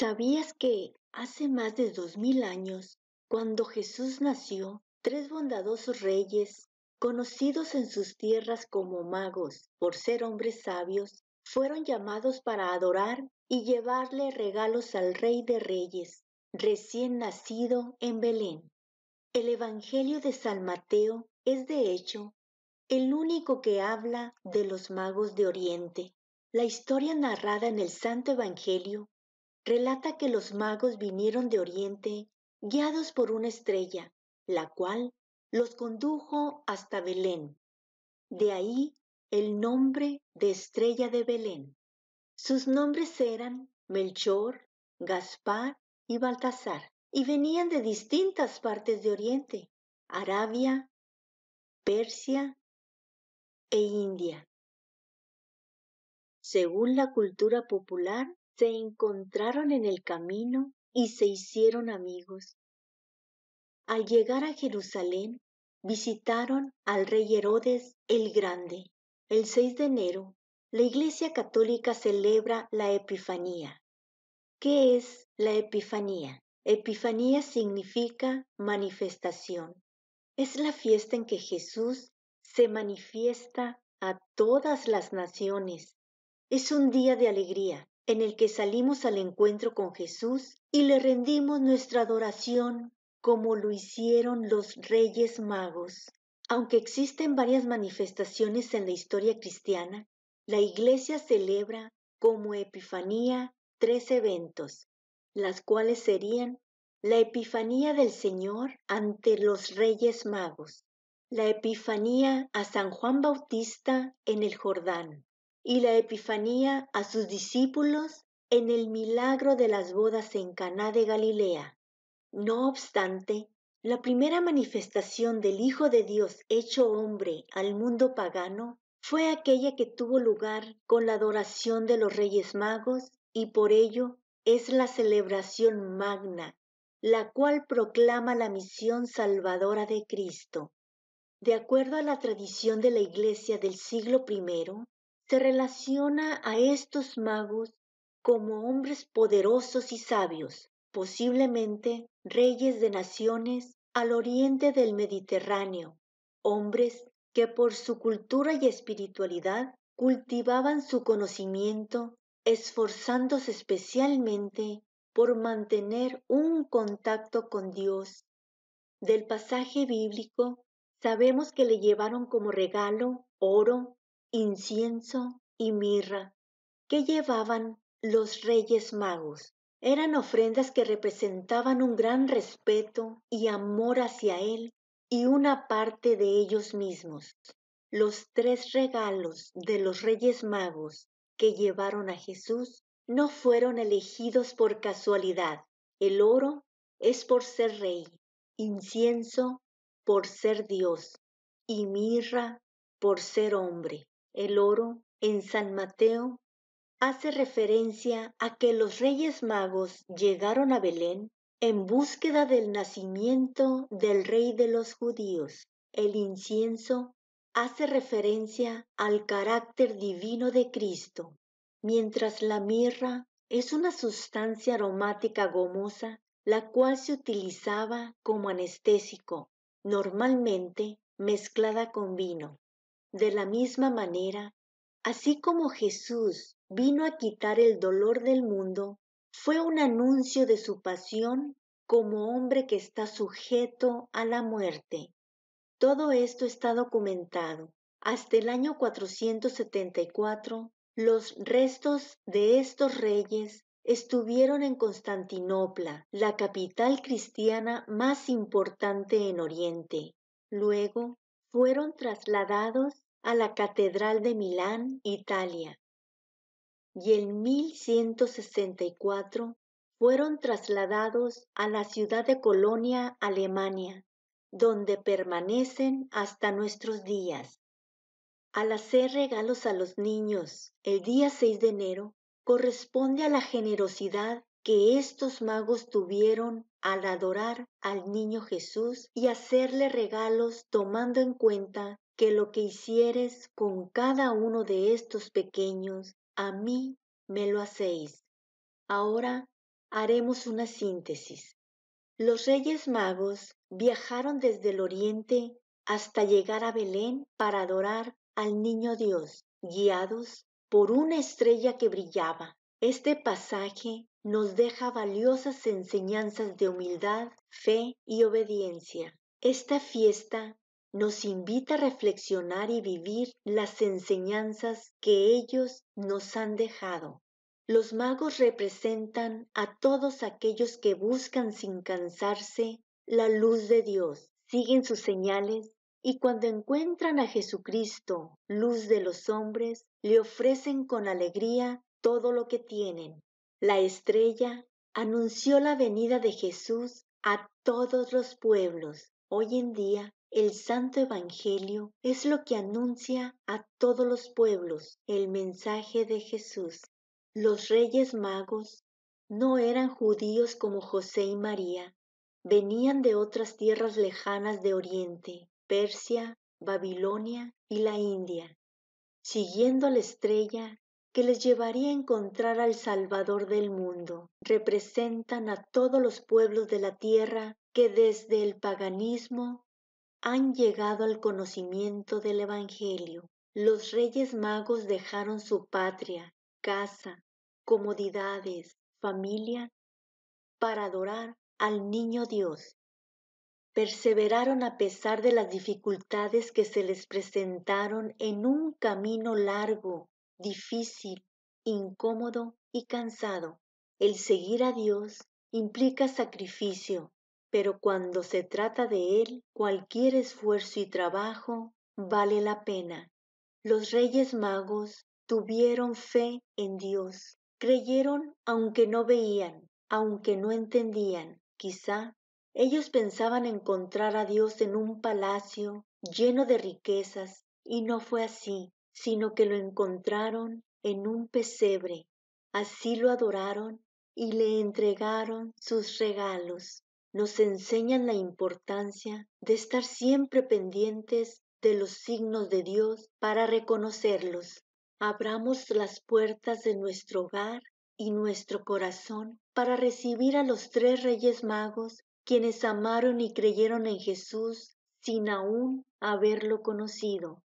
¿Sabías que hace más de dos mil años, cuando Jesús nació, tres bondadosos reyes, conocidos en sus tierras como magos por ser hombres sabios, fueron llamados para adorar y llevarle regalos al Rey de Reyes, recién nacido en Belén? El Evangelio de San Mateo es de hecho el único que habla de los magos de Oriente. La historia narrada en el Santo Evangelio relata que los magos vinieron de Oriente guiados por una estrella, la cual los condujo hasta Belén. De ahí el nombre de estrella de Belén. Sus nombres eran Melchor, Gaspar y Baltasar, y venían de distintas partes de Oriente, Arabia, Persia e India. Según la cultura popular, se encontraron en el camino y se hicieron amigos. Al llegar a Jerusalén, visitaron al rey Herodes el Grande. El 6 de enero, la Iglesia Católica celebra la Epifanía. ¿Qué es la Epifanía? Epifanía significa manifestación. Es la fiesta en que Jesús se manifiesta a todas las naciones. Es un día de alegría, en el que salimos al encuentro con Jesús y le rendimos nuestra adoración como lo hicieron los reyes magos. Aunque existen varias manifestaciones en la historia cristiana, la Iglesia celebra como Epifanía tres eventos, las cuales serían la Epifanía del Señor ante los Reyes Magos, la Epifanía a San Juan Bautista en el Jordán, y la Epifanía a sus discípulos en el milagro de las bodas en Caná de Galilea. No obstante, la primera manifestación del Hijo de Dios hecho hombre al mundo pagano fue aquella que tuvo lugar con la adoración de los Reyes Magos y por ello es la celebración magna, la cual proclama la misión salvadora de Cristo. De acuerdo a la tradición de la Iglesia del siglo I, se relaciona a estos magos como hombres poderosos y sabios, posiblemente reyes de naciones al oriente del Mediterráneo, hombres que por su cultura y espiritualidad cultivaban su conocimiento, esforzándose especialmente por mantener un contacto con Dios. Del pasaje bíblico sabemos que le llevaron como regalo oro, incienso y mirra que llevaban los reyes magos. Eran ofrendas que representaban un gran respeto y amor hacia él y una parte de ellos mismos. Los tres regalos de los reyes magos que llevaron a Jesús no fueron elegidos por casualidad. El oro es por ser rey, incienso por ser Dios y mirra por ser hombre. El oro en San Mateo hace referencia a que los reyes magos llegaron a Belén en búsqueda del nacimiento del rey de los judíos. El incienso hace referencia al carácter divino de Cristo, mientras la mirra es una sustancia aromática gomosa, la cual se utilizaba como anestésico, normalmente mezclada con vino. De la misma manera, así como Jesús vino a quitar el dolor del mundo, fue un anuncio de su pasión como hombre que está sujeto a la muerte. Todo esto está documentado. Hasta el año 474, los restos de estos reyes estuvieron en Constantinopla, la capital cristiana más importante en Oriente. Luego fueron trasladados a la Catedral de Milán, Italia, y en 1164 fueron trasladados a la ciudad de Colonia, Alemania, donde permanecen hasta nuestros días. Al hacer regalos a los niños el día 6 de enero, corresponde a la generosidad que estos magos tuvieron al adorar al niño Jesús y hacerle regalos tomando en cuenta que lo que hicieres con cada uno de estos pequeños, a mí me lo hacéis. Ahora haremos una síntesis. Los Reyes Magos viajaron desde el oriente hasta llegar a Belén para adorar al Niño Dios, guiados por una estrella que brillaba. Este pasaje nos deja valiosas enseñanzas de humildad, fe y obediencia. Esta fiesta nos invita a reflexionar y vivir las enseñanzas que ellos nos han dejado. Los magos representan a todos aquellos que buscan sin cansarse la luz de Dios, siguen sus señales y cuando encuentran a Jesucristo, luz de los hombres, le ofrecen con alegría todo lo que tienen. La estrella anunció la venida de Jesús a todos los pueblos. Hoy en día el Santo Evangelio es lo que anuncia a todos los pueblos el mensaje de Jesús. Los reyes magos no eran judíos como José y María, venían de otras tierras lejanas de Oriente, Persia, Babilonia y la India, siguiendo la estrella que les llevaría a encontrar al Salvador del mundo. Representan a todos los pueblos de la tierra que desde el paganismo han llegado al conocimiento del Evangelio. Los reyes magos dejaron su patria, casa, comodidades, familia, para adorar al niño Dios. Perseveraron a pesar de las dificultades que se les presentaron en un camino largo, difícil, incómodo y cansado. El seguir a Dios implica sacrificio, pero cuando se trata de Él, cualquier esfuerzo y trabajo vale la pena. Los reyes magos tuvieron fe en Dios, creyeron aunque no veían, aunque no entendían, quizá. Ellos pensaban encontrar a Dios en un palacio lleno de riquezas, y no fue así, sino que lo encontraron en un pesebre. Así lo adoraron y le entregaron sus regalos nos enseñan la importancia de estar siempre pendientes de los signos de Dios para reconocerlos. Abramos las puertas de nuestro hogar y nuestro corazón para recibir a los tres reyes magos, quienes amaron y creyeron en Jesús sin aún haberlo conocido.